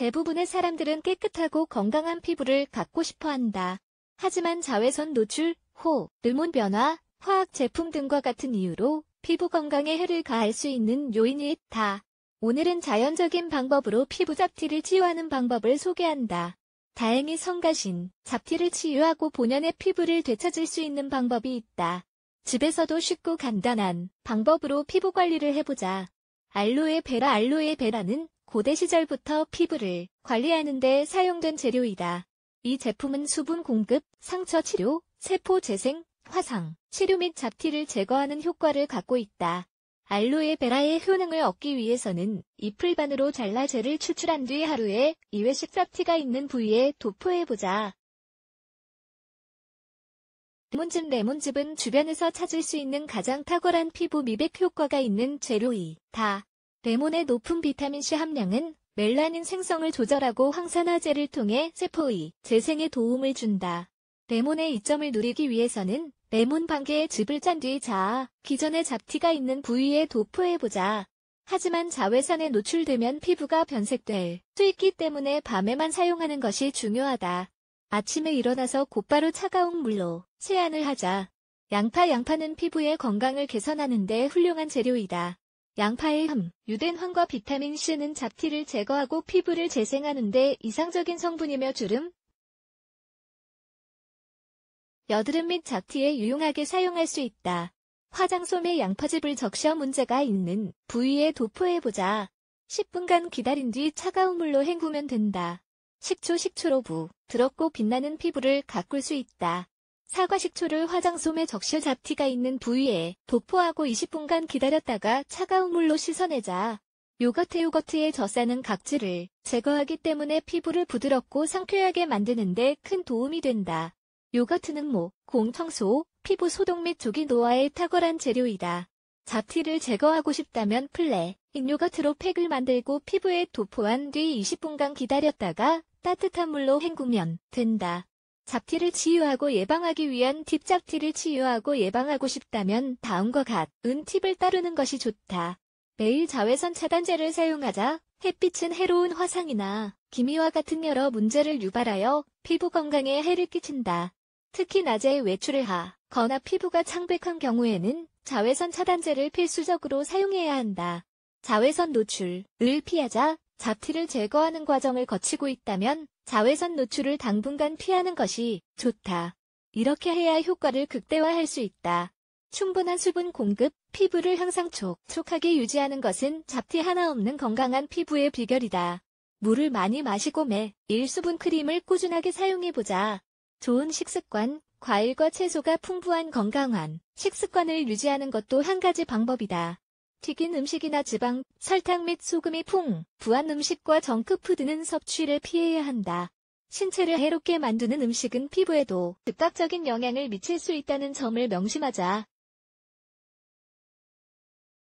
대부분의 사람들은 깨끗하고 건강한 피부를 갖고 싶어 한다. 하지만 자외선 노출, 호, 호르몬 변화, 화학 제품 등과 같은 이유로 피부 건강에 해를 가할 수 있는 요인이 있다. 오늘은 자연적인 방법으로 피부 잡티를 치유하는 방법을 소개한다. 다행히 성가신, 잡티를 치유하고 본연의 피부를 되찾을 수 있는 방법이 있다. 집에서도 쉽고 간단한 방법으로 피부 관리를 해보자. 알로에 베라 알로에 베라는 고대 시절부터 피부를 관리하는 데 사용된 재료이다. 이 제품은 수분 공급, 상처 치료, 세포 재생, 화상, 치료 및 잡티를 제거하는 효과를 갖고 있다. 알로에 베라의 효능을 얻기 위해서는 잎을 반으로 잘라 젤을 추출한 뒤 하루에 2회씩 잡티가 있는 부위에 도포해보자. 레몬즙 레몬즙은 주변에서 찾을 수 있는 가장 탁월한 피부 미백 효과가 있는 재료이다. 레몬의 높은 비타민C 함량은 멜라닌 생성을 조절하고 항산화제를 통해 세포의 재생에 도움을 준다. 레몬의 이점을 누리기 위해서는 레몬 반개의 즙을 짠 뒤 자아, 기존의 잡티가 있는 부위에 도포해보자. 하지만 자외선에 노출되면 피부가 변색될 수 있기 때문에 밤에만 사용하는 것이 중요하다. 아침에 일어나서 곧바로 차가운 물로 세안을 하자. 양파 양파는 피부의 건강을 개선하는 데 훌륭한 재료이다. 양파의 함, 유된황과 비타민C는 잡티를 제거하고 피부를 재생하는데 이상적인 성분이며 주름, 여드름 및 잡티에 유용하게 사용할 수 있다. 화장솜에 양파즙을 적셔 문제가 있는 부위에 도포해보자. 10분간 기다린 뒤 차가운 물로 헹구면 된다. 식초 식초로 부, 드럽고 빛나는 피부를 가꿀 수 있다. 사과 식초를 화장솜에 적셔 잡티가 있는 부위에 도포하고 20분간 기다렸다가 차가운 물로 씻어내자 요거트 요거트에 젖사는 각질을 제거하기 때문에 피부를 부드럽고 상쾌하게 만드는데 큰 도움이 된다. 요거트는 목, 공, 청소, 피부 소독 및 조기 노화에 탁월한 재료이다. 잡티를 제거하고 싶다면 플레, 인 요거트로 팩을 만들고 피부에 도포한 뒤 20분간 기다렸다가 따뜻한 물로 헹구면 된다. 잡티를 치유하고 예방하기 위한 팁 잡티를 치유하고 예방하고 싶다면 다음과 같은 팁을 따르는 것이 좋다. 매일 자외선 차단제를 사용하자 햇빛은 해로운 화상이나 기미와 같은 여러 문제를 유발하여 피부 건강에 해를 끼친다. 특히 낮에 외출을 하거나 피부가 창백한 경우에는 자외선 차단제를 필수적으로 사용해야 한다. 자외선 노출을 피하자 잡티를 제거하는 과정을 거치고 있다면 자외선 노출을 당분간 피하는 것이 좋다. 이렇게 해야 효과를 극대화할 수 있다. 충분한 수분 공급, 피부를 항상 촉촉하게 유지하는 것은 잡티 하나 없는 건강한 피부의 비결이다. 물을 많이 마시고 매 일수분 크림을 꾸준하게 사용해보자. 좋은 식습관, 과일과 채소가 풍부한 건강한 식습관을 유지하는 것도 한 가지 방법이다. 튀긴 음식이나 지방, 설탕 및 소금이 풍부한 음식과 정크푸드는 섭취를 피해야 한다. 신체를 해롭게 만드는 음식은 피부에도 즉각적인 영향을 미칠 수 있다는 점을 명심하자.